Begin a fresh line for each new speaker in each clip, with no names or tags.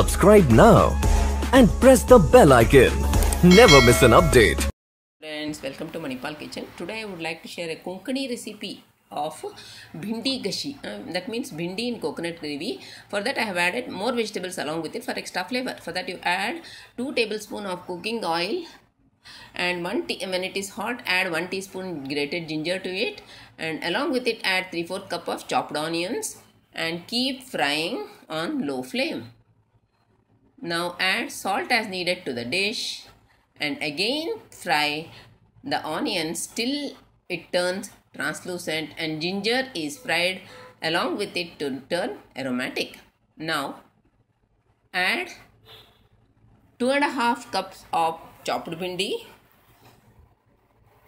Subscribe now and press the bell icon. Never miss an update. Friends, welcome to Manipal Kitchen. Today I would like to share a Konkani recipe of bhindi gashi uh, that means bhindi in coconut gravy for that i have added more vegetables along with it for extra flavor for that you add 2 tablespoon of cooking oil and one when it is hot add 1 teaspoon grated ginger to it and along with it add 3 4 cup of chopped onions and keep frying on low flame now add salt as needed to the dish and again fry the onions till it turns translucent and ginger is fried along with it to turn aromatic. Now add 2 and a half cups of chopped bindi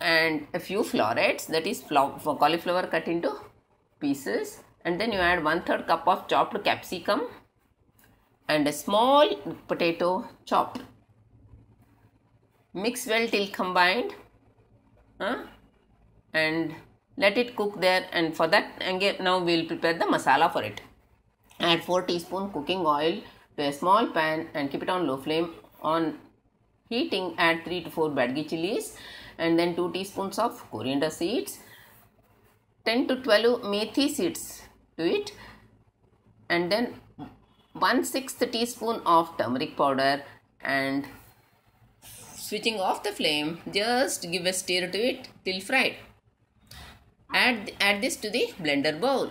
and a few florets that is cauliflower cut into pieces and then you add one third cup of chopped capsicum and a small potato chopped. Mix well till combined huh? and let it cook there and for that now we will prepare the masala for it. Add 4 teaspoon cooking oil to a small pan and keep it on low flame on heating add 3 to 4 badgi chilies and then 2 teaspoons of coriander seeds 10 to 12 methi seeds to it and then 1 sixth teaspoon of turmeric powder and switching off the flame just give a stir to it till fried add add this to the blender bowl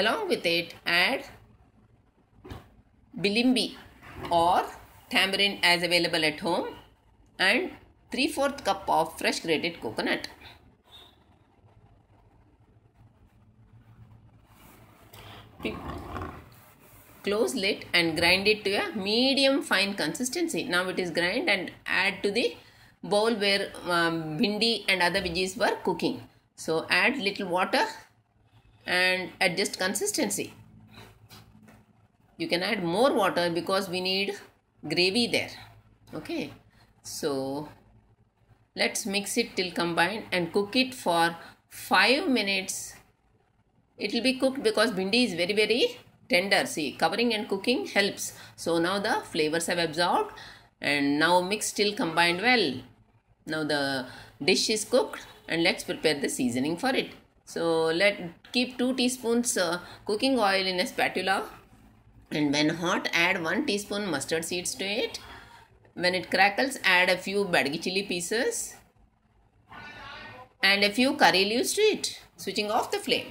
along with it add bilimbi or tamarind as available at home and 3 fourth cup of fresh grated coconut Pick close lid and grind it to a medium fine consistency. Now it is grind and add to the bowl where um, bindi and other veggies were cooking. So add little water and adjust consistency. You can add more water because we need gravy there. Okay. So let's mix it till combined and cook it for 5 minutes. It will be cooked because bindi is very very tender. See, covering and cooking helps. So now the flavors have absorbed and now mix till combined well. Now the dish is cooked and let's prepare the seasoning for it. So let keep 2 teaspoons uh, cooking oil in a spatula and when hot add 1 teaspoon mustard seeds to it. When it crackles add a few badgi chili pieces and a few curry leaves to it switching off the flame.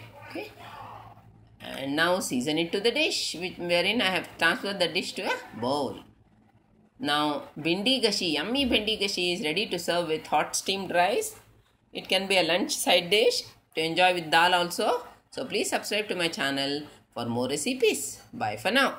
And now season it to the dish, which wherein I have transferred the dish to a bowl. Now, bindi gashi, yummy bindi gashi is ready to serve with hot steamed rice. It can be a lunch side dish to enjoy with dal also. So, please subscribe to my channel for more recipes. Bye for now.